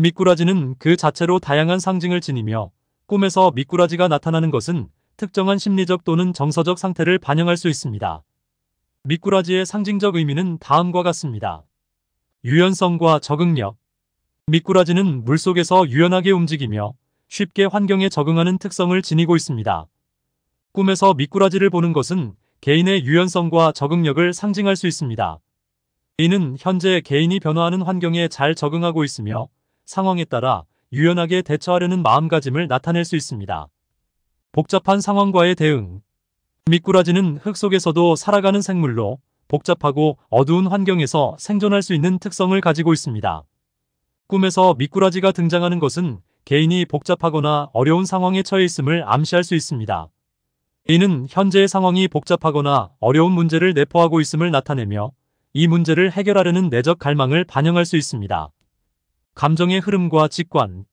미꾸라지는 그 자체로 다양한 상징을 지니며 꿈에서 미꾸라지가 나타나는 것은 특정한 심리적 또는 정서적 상태를 반영할 수 있습니다. 미꾸라지의 상징적 의미는 다음과 같습니다. 유연성과 적응력 미꾸라지는 물속에서 유연하게 움직이며 쉽게 환경에 적응하는 특성을 지니고 있습니다. 꿈에서 미꾸라지를 보는 것은 개인의 유연성과 적응력을 상징할 수 있습니다. 이는 현재 개인이 변화하는 환경에 잘 적응하고 있으며 상황에 따라 유연하게 대처하려는 마음가짐을 나타낼 수 있습니다. 복잡한 상황과의 대응 미꾸라지는 흙 속에서도 살아가는 생물로 복잡하고 어두운 환경에서 생존할 수 있는 특성을 가지고 있습니다. 꿈에서 미꾸라지가 등장하는 것은 개인이 복잡하거나 어려운 상황에 처해 있음을 암시할 수 있습니다. 이는 현재의 상황이 복잡하거나 어려운 문제를 내포하고 있음을 나타내며 이 문제를 해결하려는 내적 갈망을 반영할 수 있습니다. 감정의 흐름과 직관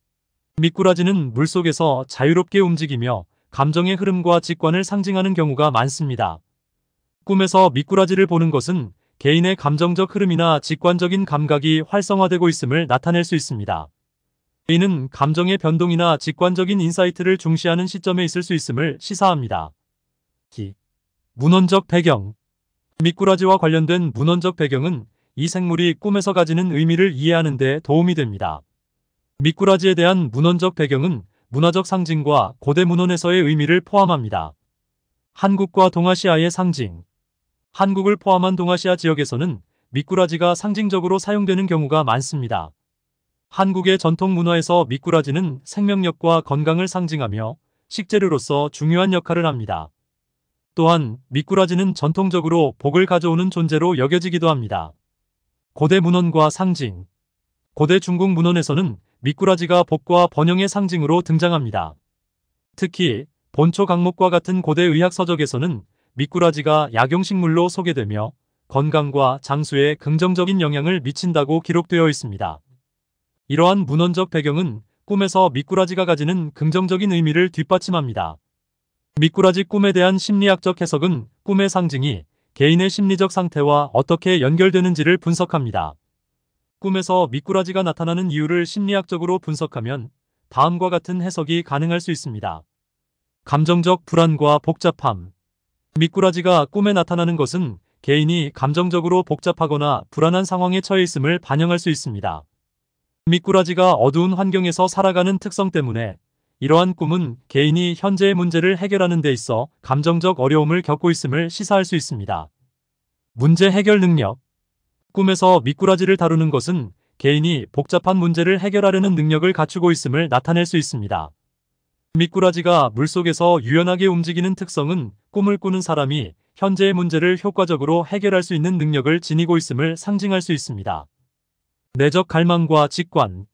미꾸라지는 물속에서 자유롭게 움직이며 감정의 흐름과 직관을 상징하는 경우가 많습니다. 꿈에서 미꾸라지를 보는 것은 개인의 감정적 흐름이나 직관적인 감각이 활성화되고 있음을 나타낼 수 있습니다. 개는 감정의 변동이나 직관적인 인사이트를 중시하는 시점에 있을 수 있음을 시사합니다. 기. 문헌적 배경 미꾸라지와 관련된 문헌적 배경은 이 생물이 꿈에서 가지는 의미를 이해하는 데 도움이 됩니다. 미꾸라지에 대한 문헌적 배경은 문화적 상징과 고대 문헌에서의 의미를 포함합니다. 한국과 동아시아의 상징 한국을 포함한 동아시아 지역에서는 미꾸라지가 상징적으로 사용되는 경우가 많습니다. 한국의 전통 문화에서 미꾸라지는 생명력과 건강을 상징하며 식재료로서 중요한 역할을 합니다. 또한 미꾸라지는 전통적으로 복을 가져오는 존재로 여겨지기도 합니다. 고대 문헌과 상징 고대 중국 문헌에서는 미꾸라지가 복과 번영의 상징으로 등장합니다. 특히 본초 강목과 같은 고대 의학 서적에서는 미꾸라지가 약용식물로 소개되며 건강과 장수에 긍정적인 영향을 미친다고 기록되어 있습니다. 이러한 문헌적 배경은 꿈에서 미꾸라지가 가지는 긍정적인 의미를 뒷받침합니다. 미꾸라지 꿈에 대한 심리학적 해석은 꿈의 상징이 개인의 심리적 상태와 어떻게 연결되는지를 분석합니다. 꿈에서 미꾸라지가 나타나는 이유를 심리학적으로 분석하면 다음과 같은 해석이 가능할 수 있습니다. 감정적 불안과 복잡함 미꾸라지가 꿈에 나타나는 것은 개인이 감정적으로 복잡하거나 불안한 상황에 처해 있음을 반영할 수 있습니다. 미꾸라지가 어두운 환경에서 살아가는 특성 때문에 이러한 꿈은 개인이 현재의 문제를 해결하는 데 있어 감정적 어려움을 겪고 있음을 시사할 수 있습니다. 문제 해결 능력 꿈에서 미꾸라지를 다루는 것은 개인이 복잡한 문제를 해결하려는 능력을 갖추고 있음을 나타낼 수 있습니다. 미꾸라지가 물속에서 유연하게 움직이는 특성은 꿈을 꾸는 사람이 현재의 문제를 효과적으로 해결할 수 있는 능력을 지니고 있음을 상징할 수 있습니다. 내적 갈망과 직관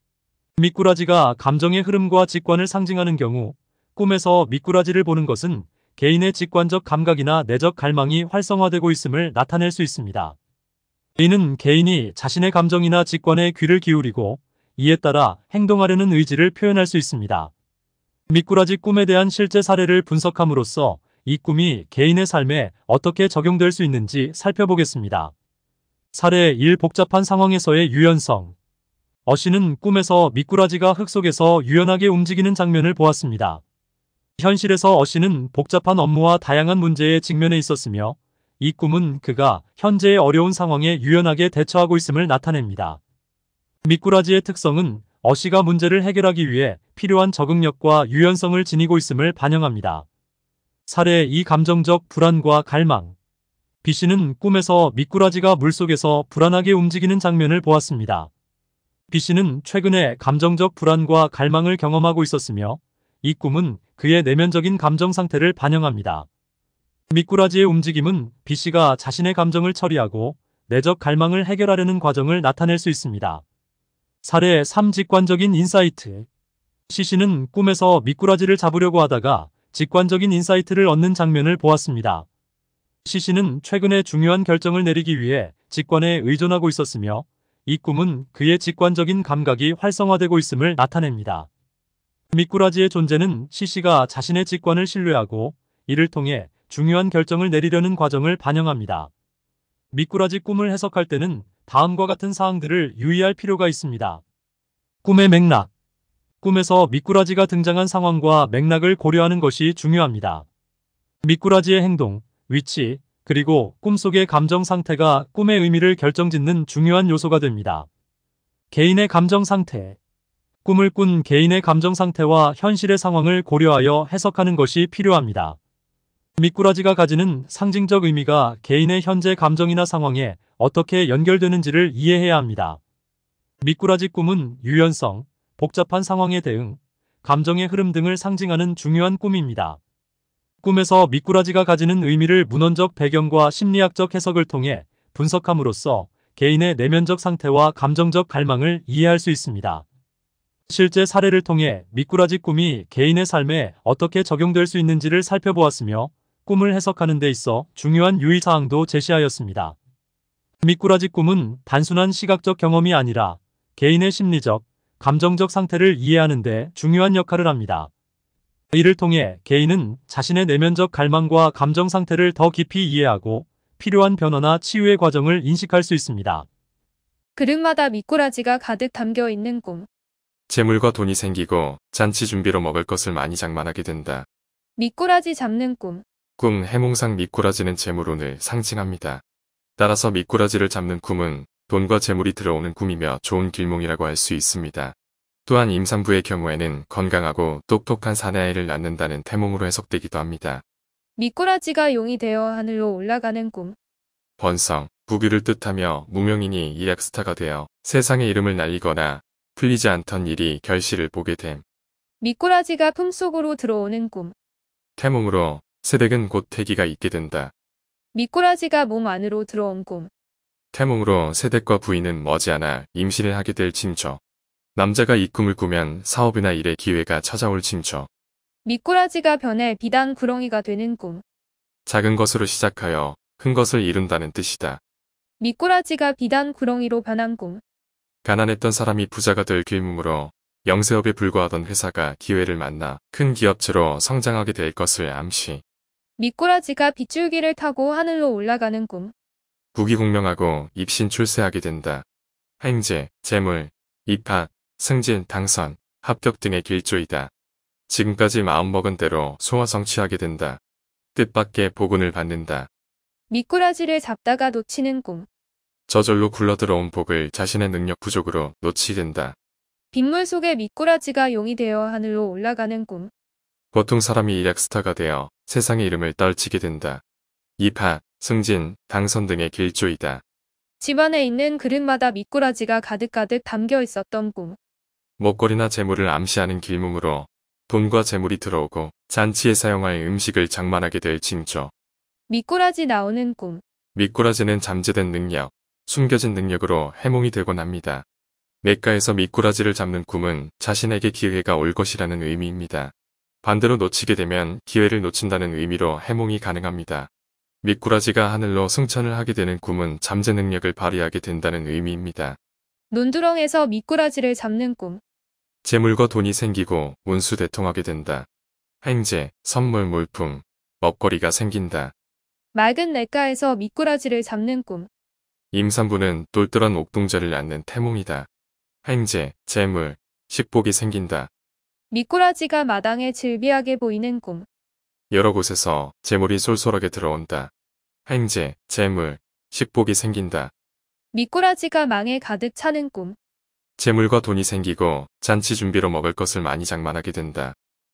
미꾸라지가 감정의 흐름과 직관을 상징하는 경우 꿈에서 미꾸라지를 보는 것은 개인의 직관적 감각이나 내적 갈망이 활성화되고 있음을 나타낼 수 있습니다. 이는 개인이 자신의 감정이나 직관에 귀를 기울이고 이에 따라 행동하려는 의지를 표현할 수 있습니다. 미꾸라지 꿈에 대한 실제 사례를 분석함으로써 이 꿈이 개인의 삶에 어떻게 적용될 수 있는지 살펴보겠습니다. 사례 1 복잡한 상황에서의 유연성 어씨는 꿈에서 미꾸라지가 흙 속에서 유연하게 움직이는 장면을 보았습니다. 현실에서 어씨는 복잡한 업무와 다양한 문제에 직면해 있었으며 이 꿈은 그가 현재의 어려운 상황에 유연하게 대처하고 있음을 나타냅니다. 미꾸라지의 특성은 어씨가 문제를 해결하기 위해 필요한 적응력과 유연성을 지니고 있음을 반영합니다. 사례 이 감정적 불안과 갈망 B씨는 꿈에서 미꾸라지가 물속에서 불안하게 움직이는 장면을 보았습니다. B씨는 최근에 감정적 불안과 갈망을 경험하고 있었으며 이 꿈은 그의 내면적인 감정 상태를 반영합니다. 미꾸라지의 움직임은 B씨가 자신의 감정을 처리하고 내적 갈망을 해결하려는 과정을 나타낼 수 있습니다. 사례 3 직관적인 인사이트 C씨는 꿈에서 미꾸라지를 잡으려고 하다가 직관적인 인사이트를 얻는 장면을 보았습니다. C씨는 최근에 중요한 결정을 내리기 위해 직관에 의존하고 있었으며 이 꿈은 그의 직관적인 감각이 활성화되고 있음을 나타냅니다. 미꾸라지의 존재는 시시가 자신의 직관을 신뢰하고 이를 통해 중요한 결정을 내리려는 과정을 반영합니다. 미꾸라지 꿈을 해석할 때는 다음과 같은 사항들을 유의할 필요가 있습니다. 꿈의 맥락 꿈에서 미꾸라지가 등장한 상황과 맥락을 고려하는 것이 중요합니다. 미꾸라지의 행동, 위치, 그리고 꿈속의 감정 상태가 꿈의 의미를 결정짓는 중요한 요소가 됩니다. 개인의 감정 상태 꿈을 꾼 개인의 감정 상태와 현실의 상황을 고려하여 해석하는 것이 필요합니다. 미꾸라지가 가지는 상징적 의미가 개인의 현재 감정이나 상황에 어떻게 연결되는지를 이해해야 합니다. 미꾸라지 꿈은 유연성, 복잡한 상황에 대응, 감정의 흐름 등을 상징하는 중요한 꿈입니다. 꿈에서 미꾸라지가 가지는 의미를 문헌적 배경과 심리학적 해석을 통해 분석함으로써 개인의 내면적 상태와 감정적 갈망을 이해할 수 있습니다. 실제 사례를 통해 미꾸라지 꿈이 개인의 삶에 어떻게 적용될 수 있는지를 살펴보았으며 꿈을 해석하는 데 있어 중요한 유의사항도 제시하였습니다. 미꾸라지 꿈은 단순한 시각적 경험이 아니라 개인의 심리적, 감정적 상태를 이해하는 데 중요한 역할을 합니다. 이를 통해 개인은 자신의 내면적 갈망과 감정 상태를 더 깊이 이해하고 필요한 변화나 치유의 과정을 인식할 수 있습니다. 그릇마다 미꾸라지가 가득 담겨 있는 꿈. 재물과 돈이 생기고 잔치 준비로 먹을 것을 많이 장만하게 된다. 미꾸라지 잡는 꿈. 꿈 해몽상 미꾸라지는 재물운을 상징합니다. 따라서 미꾸라지를 잡는 꿈은 돈과 재물이 들어오는 꿈이며 좋은 길몽이라고 할 수 있습니다. 또한 임산부의 경우에는 건강하고 똑똑한 사내아이를 낳는다는 태몽으로 해석되기도 합니다. 미꾸라지가 용이 되어 하늘로 올라가는 꿈. 번성, 부귀를 뜻하며 무명인이 이약스타가 되어 세상의 이름을 날리거나 풀리지 않던 일이 결실을 보게 됨. 미꾸라지가 품속으로 들어오는 꿈. 태몽으로 새댁은곧 태기가 있게 된다. 미꾸라지가 몸 안으로 들어온 꿈. 태몽으로 새댁과 부인은 머지않아 임신을 하게 될짐조 남자가 이 꿈을 꾸면 사업이나 일의 기회가 찾아올 징조. 미꾸라지가 변해 비단 구렁이가 되는 꿈. 작은 것으로 시작하여 큰 것을 이룬다는 뜻이다. 미꾸라지가 비단 구렁이로 변한 꿈. 가난했던 사람이 부자가 될 길무므로 영세업에 불과하던 회사가 기회를 만나 큰 기업체로 성장하게 될 것을 암시. 미꾸라지가 빗줄기를 타고 하늘로 올라가는 꿈. 부귀공명하고 입신 출세하게 된다. 행제, 재물, 입학, 승진, 당선, 합격 등의 길조이다. 지금까지 마음먹은 대로 소화 성취하게 된다. 뜻밖의 복운을 받는다. 미꾸라지를 잡다가 놓치는 꿈. 저절로 굴러들어온 복을 자신의 능력 부족으로 놓치된다. 게 빗물 속에 미꾸라지가 용이 되어 하늘로 올라가는 꿈. 보통 사람이 일약스타가 되어 세상의 이름을 떨치게 된다. 이파, 승진, 당선 등의 길조이다. 집안에 있는 그릇마다 미꾸라지가 가득가득 담겨 있었던 꿈. 먹거리나 재물을 암시하는 길몸으로 돈과 재물이 들어오고 잔치에 사용할 음식을 장만하게 될 징조. 미꾸라지 나오는 꿈. 미꾸라지는 잠재된 능력, 숨겨진 능력으로 해몽이 되곤 합니다. 맥가에서 미꾸라지를 잡는 꿈은 자신에게 기회가 올 것이라는 의미입니다. 반대로 놓치게 되면 기회를 놓친다는 의미로 해몽이 가능합니다. 미꾸라지가 하늘로 승천을 하게 되는 꿈은 잠재 능력을 발휘하게 된다는 의미입니다. 논두렁에서 미꾸라지를 잡는 꿈. 재물과 돈이 생기고 문수대통하게 된다. 행제, 선물 물품, 먹거리가 생긴다. 맑은 냇가에서 미꾸라지를 잡는 꿈. 임산부는 똘똘한 옥동자를 낳는 태몽이다. 행제, 재물, 식복이 생긴다. 미꾸라지가 마당에 질비하게 보이는 꿈. 여러 곳에서 재물이 쏠쏠하게 들어온다. 행제, 재물, 식복이 생긴다. 미꾸라지가 망에 가득 차는 꿈. 재물과 돈이 생기고 잔치 준비로 먹을 것을 많이 장만하게 된다.